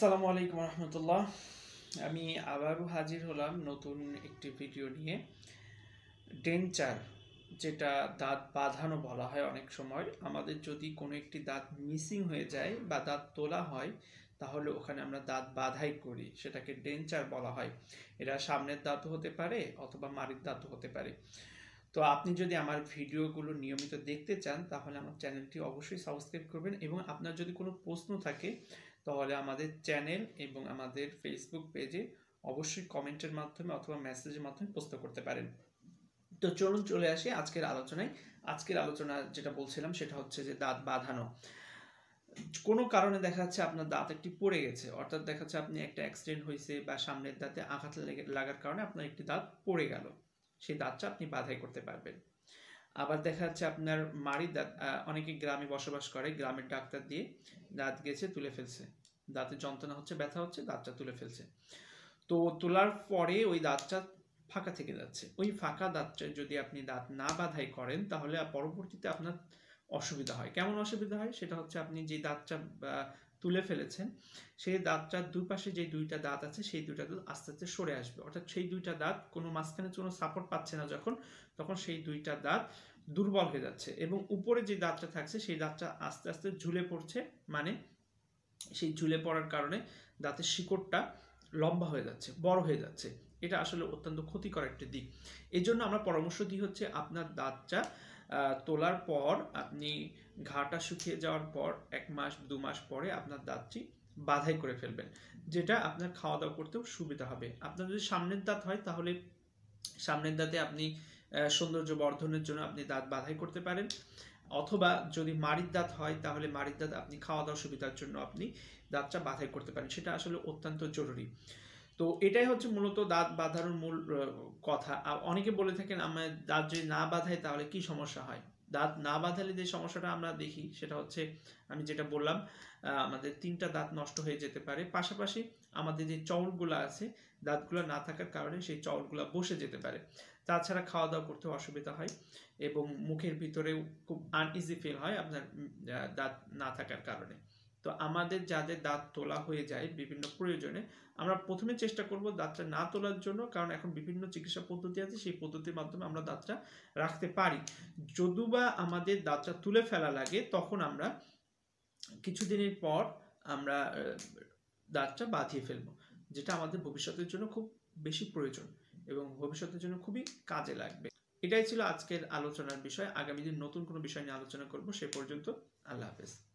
আসসালামু আলাইকুম রহমতুল্লাহ আমি আবারও হাজির হলাম নতুন একটি ভিডিও নিয়ে ডেঞ্চার যেটা দাঁত বাঁধানো বলা হয় অনেক সময় আমাদের যদি কোনো একটি দাঁত মিসিং হয়ে যায় বা দাঁত তোলা হয় তাহলে ওখানে আমরা দাঁত বাঁধাই করি সেটাকে ডেঞ্চার বলা হয় এরা সামনের দাঁতও হতে পারে অথবা মারির দাঁতও হতে পারে তো আপনি যদি আমার ভিডিওগুলো নিয়মিত দেখতে চান তাহলে আমার চ্যানেলটি অবশ্যই সাবস্ক্রাইব করবেন এবং আপনার যদি কোনো প্রশ্ন থাকে তাহলে আমাদের চ্যানেল এবং আমাদের ফেসবুক পেজে অবশ্যই কমেন্টের মাধ্যমে অথবা মেসেজের মাধ্যমে প্রস্তুত করতে পারেন তো চলুন চলে আসি আজকের আলোচনায় আজকের আলোচনা যেটা বলছিলাম সেটা হচ্ছে যে দাঁত বাঁধানো কোনো কারণে দেখা যাচ্ছে আপনার দাঁত একটি পড়ে গেছে অর্থাৎ দেখা যাচ্ছে আপনি একটা অ্যাক্সিডেন্ট হয়েছে বা সামনের দাঁতে আঘাত লাগার কারণে আপনার একটি দাঁত পড়ে গেল সেই দাঁতটা আপনি বাধাই করতে পারবেন আবার দেখা যাচ্ছে আপনার মারি দাঁত অনেকে গ্রামে বসবাস করে গ্রামের ডাক্তার দিয়ে দাঁত গেছে তুলে ফেলছে দাঁতে যন্ত্রণা হচ্ছে ব্যথা হচ্ছে দাঁতটা তুলে ফেলছে তো তোলার পরে ওই দাঁতটা ফাঁকা থেকে যাচ্ছে ওই ফাঁকা দাঁতটা যদি আপনি দাঁত না বাধাই করেন তাহলে পরবর্তীতে আপনার অসুবিধা হয় কেমন অসুবিধা হয় সেটা হচ্ছে আপনি যে দাঁতটা তুলে ফেলেছেন সেই দাঁতটার দুপাশে যে দুইটা দাঁত আছে সেই দুইটা দাঁত আস্তে আস্তে সরে আসবে অর্থাৎ সেই দুইটা দাঁত কোনো মাঝখানে কোনো সাপোর্ট পাচ্ছে না যখন তখন সেই দুইটা দাঁত দুর্বল হয়ে যাচ্ছে এবং উপরে যে দাঁতটা থাকছে সেই দাঁতটা আস্তে আস্তে ঝুলে পড়ছে মানে সেই ঝুলে পড়ার কারণে দাঁতের শিকড়টা লম্বা হয়ে যাচ্ছে বড় হয়ে যাচ্ছে এটা আসলে অত্যন্ত ক্ষতিকর একটা দিক এজন্য আমরা পরামর্শ দিই হচ্ছে আপনার দাঁতটা তোলার পর আপনি ঘাটা শুকিয়ে যাওয়ার পর এক মাস দু মাস পরে আপনার দাঁতটি বাধাই করে ফেলবেন যেটা আপনার খাওয়া দাওয়া করতেও সুবিধা হবে আপনার যদি সামনের দাঁত হয় তাহলে সামনের দাঁতে আপনি সৌন্দর্য বর্ধনের জন্য আপনি দাঁত বাধাই করতে পারেন অথবা যদি মারির দাঁত হয় তাহলে মারির দাঁত আপনি খাওয়া দাওয়া সুবিধার জন্য আপনি দাঁতটা বাধাই করতে পারেন সেটা আসলে অত্যন্ত জরুরি তো এটাই হচ্ছে মূলত দাঁত বাঁধানোর মূল কথা অনেকে বলে থাকেন আমার দাঁত যদি না বাঁধায় তাহলে কি সমস্যা হয় দাঁত না বাঁধালে যে সমস্যাটা আমরা দেখি সেটা হচ্ছে আমি যেটা বললাম আমাদের তিনটা দাঁত নষ্ট হয়ে যেতে পারে পাশাপাশি আমাদের যে চৌলগুলো আছে দাঁতগুলো না থাকার কারণে সেই চৌলগুলো বসে যেতে পারে তাছাড়া খাওয়া দাওয়া করতে অসুবিধা হয় এবং মুখের ভিতরেও খুব আনইজি ফিল হয় আপনার দাঁত না থাকার কারণে তো আমাদের যাদের দাঁত তোলা হয়ে যায় বিভিন্ন প্রয়োজনে আমরা প্রথমে চেষ্টা করব দাঁতটা না তোলার জন্য কারণ এখন বিভিন্ন চিকিৎসা পদ্ধতি আছে সেই পদ্ধতির মাধ্যমে আমরা দাঁতটা রাখতে পারি যদুবা আমাদের দাঁতটা তুলে ফেলা লাগে তখন আমরা কিছুদিনের পর আমরা দাঁতটা বাঁধিয়ে ফেলব যেটা আমাদের ভবিষ্যতের জন্য খুব বেশি প্রয়োজন এবং ভবিষ্যতের জন্য খুবই কাজে লাগবে এটাই ছিল আজকের আলোচনার বিষয় আগামী দিন নতুন কোনো বিষয় নিয়ে আলোচনা করব সে পর্যন্ত আল্লাহ হাফেজ